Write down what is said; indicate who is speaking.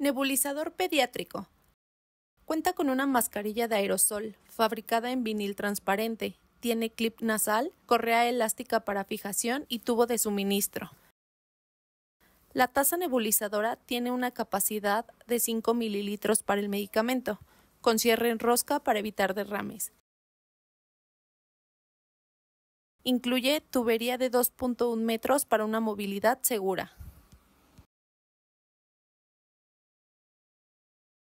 Speaker 1: Nebulizador pediátrico. Cuenta con una mascarilla de aerosol fabricada en vinil transparente. Tiene clip nasal, correa elástica para fijación y tubo de suministro. La taza nebulizadora tiene una capacidad de 5 mililitros para el medicamento, con cierre en rosca para evitar derrames. Incluye tubería de
Speaker 2: 2.1 metros para una movilidad segura.